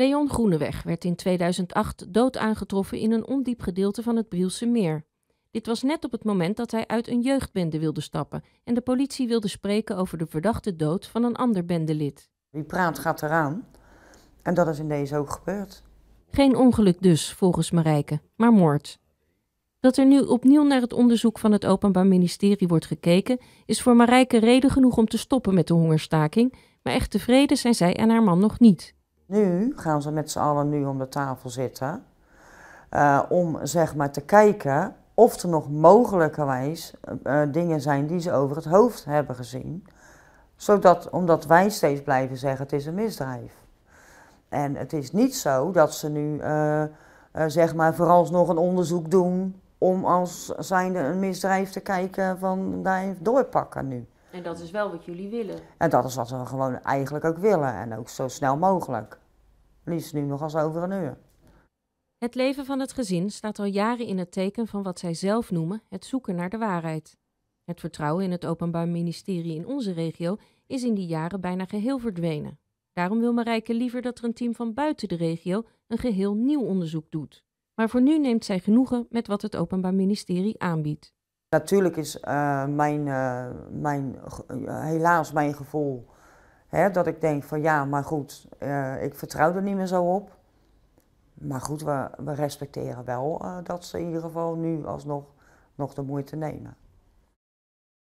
Leon Groeneweg werd in 2008 dood aangetroffen in een ondiep gedeelte van het Brielse meer. Dit was net op het moment dat hij uit een jeugdbende wilde stappen en de politie wilde spreken over de verdachte dood van een ander bendelid. Wie praat gaat eraan. En dat is in deze ook gebeurd. Geen ongeluk dus, volgens Marijke, maar moord. Dat er nu opnieuw naar het onderzoek van het Openbaar Ministerie wordt gekeken, is voor Marijke reden genoeg om te stoppen met de hongerstaking, maar echt tevreden zijn zij en haar man nog niet. Nu gaan ze met z'n allen nu om de tafel zitten eh, om zeg maar te kijken of er nog mogelijkerwijs uh, dingen zijn die ze over het hoofd hebben gezien. Zodat, omdat wij steeds blijven zeggen het is een misdrijf. En het is niet zo dat ze nu uh, zeg maar vooralsnog een onderzoek doen om als zijnde een misdrijf te kijken van daar doorpakken nu. En dat is wel wat jullie willen. En dat is wat we gewoon eigenlijk ook willen en ook zo snel mogelijk liefst nu nog als over een uur. Het leven van het gezin staat al jaren in het teken van wat zij zelf noemen het zoeken naar de waarheid. Het vertrouwen in het Openbaar Ministerie in onze regio is in die jaren bijna geheel verdwenen. Daarom wil Marijke liever dat er een team van buiten de regio een geheel nieuw onderzoek doet. Maar voor nu neemt zij genoegen met wat het Openbaar Ministerie aanbiedt. Natuurlijk is eh, mijn, eh, mijn, eh, helaas mijn gevoel dat ik denk van ja, maar goed, eh, ik vertrouw er niet meer zo op. Maar goed, we, we respecteren wel eh, dat ze in ieder geval nu alsnog nog de moeite nemen.